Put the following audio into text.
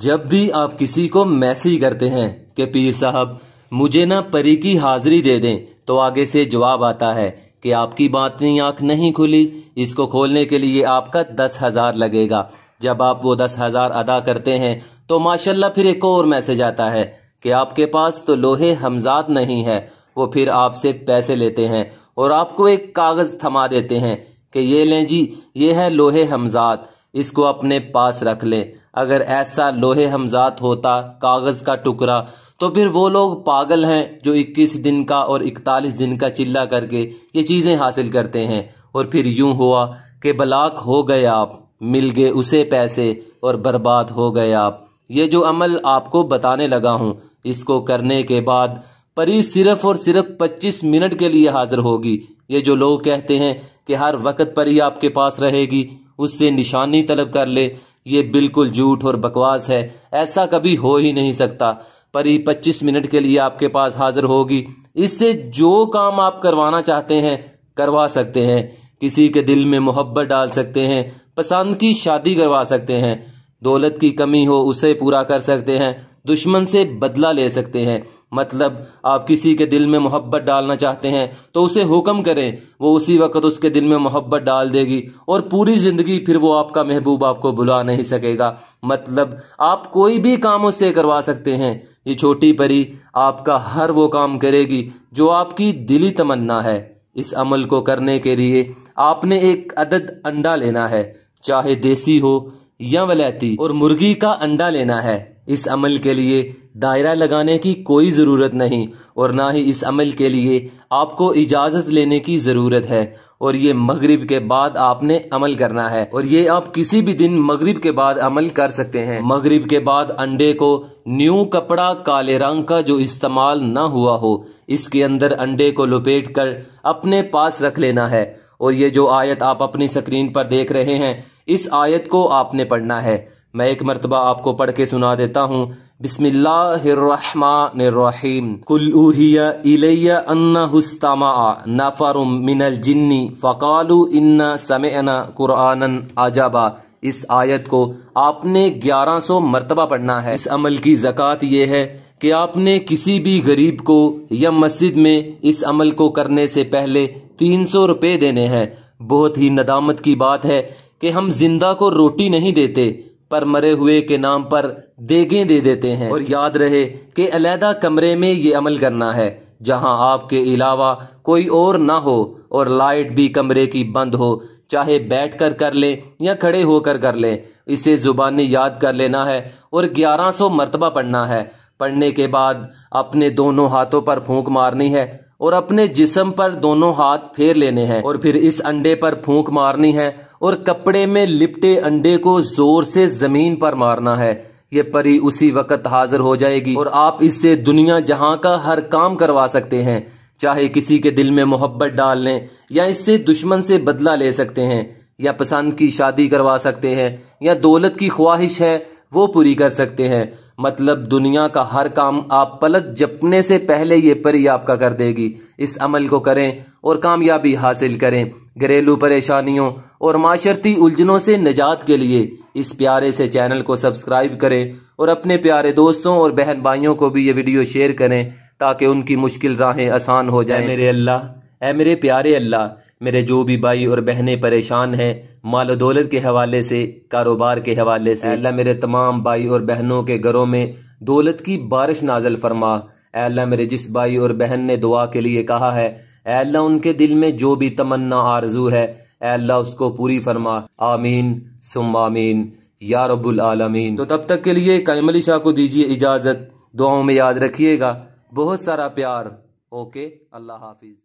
जब भी आप किसी को मैसेज करते हैं कि पीर साहब मुझे ना परी की हाजिरी दे दें तो आगे से जवाब आता है कि आपकी नहीं आंख नहीं खुली इसको खोलने के लिए आपका दस हजार लगेगा जब आप वो दस हजार अदा करते हैं तो माशाल्लाह फिर एक और मैसेज आता है कि आपके पास तो लोहे हमजात नहीं है वो फिर आपसे पैसे लेते हैं और आपको एक कागज थमा देते हैं कि ये लें जी ये है लोहे हमजात इसको अपने पास रख लें अगर ऐसा लोहे हमजात होता कागज़ का टुकड़ा तो फिर वो लोग पागल हैं जो 21 दिन का और 41 दिन का चिल्ला करके ये चीज़ें हासिल करते हैं और फिर यूं हुआ कि बलाक हो गए आप मिल गए उसे पैसे और बर्बाद हो गए आप ये जो अमल आपको बताने लगा हूँ इसको करने के बाद परी सिर्फ और सिर्फ 25 मिनट के लिए हाजिर होगी ये जो लोग कहते हैं कि हर वक्त परी आपके पास रहेगी उससे निशानी तलब कर ले ये बिल्कुल झूठ और बकवास है ऐसा कभी हो ही नहीं सकता परी पच्चीस मिनट के लिए आपके पास हाजिर होगी इससे जो काम आप करवाना चाहते हैं करवा सकते हैं किसी के दिल में मोहब्बत डाल सकते हैं पसंद की शादी करवा सकते हैं दौलत की कमी हो उसे पूरा कर सकते हैं दुश्मन से बदला ले सकते हैं मतलब आप किसी के दिल में मोहब्बत डालना चाहते हैं तो उसे हुक्म करें वो उसी वक्त उसके दिल में मोहब्बत डाल देगी और पूरी ज़िंदगी फिर वो आपका महबूब आपको बुला नहीं सकेगा मतलब आप कोई भी काम उससे करवा सकते हैं ये छोटी परी आपका हर वो काम करेगी जो आपकी दिली तमन्ना है इस अमल को करने के लिए आपने एक अदद अंडा लेना है चाहे देसी हो या वलैती और मुर्गी का अंडा लेना है इस अमल के लिए दायरा लगाने की कोई ज़रूरत नहीं और ना ही इस अमल के लिए आपको इजाज़त लेने की ज़रूरत है और ये मगरिब के बाद आपने अमल करना है और ये आप किसी भी दिन मगरिब के बाद अमल कर सकते हैं मगरिब के बाद अंडे को न्यू कपड़ा काले रंग का जो इस्तेमाल ना हुआ हो इसके अंदर अंडे को लपेट कर अपने पास रख लेना है और ये जो आयत आप अपनी स्क्रीन पर देख रहे हैं इस आयत को आपने पढ़ना है मैं एक मरतबा आपको पढ़ के सुना देता हूँ बिस्मिल्लाजाबा आजाबा इस आयत को आपने 1100 मरतबा पढ़ना है इस अमल की जक़ात ये है कि आपने किसी भी गरीब को या मस्जिद में इस अमल को करने से पहले तीन सौ रुपए देने हैं बहुत ही नदामत की बात है कि हम जिंदा को रोटी नहीं देते पर मरे हुए के नाम पर देगें दे देते हैं और याद रहे कि अलहदा कमरे में ये अमल करना है जहां आपके अलावा कोई और ना हो और लाइट भी कमरे की बंद हो चाहे बैठ कर कर लें या खड़े होकर कर लें इसे ज़ुबानी याद कर लेना है और ग्यारह सौ मरतबा पढ़ना है पढ़ने के बाद अपने दोनों हाथों पर फूंक मारनी है और अपने जिसम पर दोनों हाथ फेर लेने हैं और फिर इस अंडे पर फूंक मारनी है और कपड़े में लिपटे अंडे को जोर से जमीन पर मारना है ये परी उसी वक्त हाजिर हो जाएगी और आप इससे दुनिया जहां का हर काम करवा सकते हैं चाहे किसी के दिल में मोहब्बत डाल लें या इससे दुश्मन से बदला ले सकते हैं या पसंद की शादी करवा सकते हैं या दौलत की ख्वाहिश है वो पूरी कर सकते हैं मतलब दुनिया का हर काम आप पलक जपने से पहले ये परी आपका कर देगी इस अमल को करें और कामयाबी हासिल करें घरेलू परेशानियों और माशरती उलझनों से निजात के लिए इस प्यारे से चैनल को सब्सक्राइब करें और अपने प्यारे दोस्तों और बहन भाइयों को भी ये वीडियो शेयर करें ताकि उनकी मुश्किल राहें आसान हो जाए मेरे अल्लाह ए मेरे प्यारे अल्लाह मेरे जो भी भाई और बहनें परेशान हैं माल दौलत के हवाले से कारोबार के हवाले से अल्लाह मेरे तमाम भाई और बहनों के घरों में दौलत की बारिश नाजल फरमा अल्लाह मेरे जिस भाई और बहन ने दुआ के लिए कहा है अल्लाह उनके दिल में जो भी तमन्ना आरजू है अल्लाह उसको पूरी फरमा आमीन सुम आमीन या रब्बुल आलमीन तो तब तक के लिए कायम अली शाह को दीजिए इजाज़त दुआओं में याद रखिएगा बहुत सारा प्यार ओके अल्लाह हाफिज़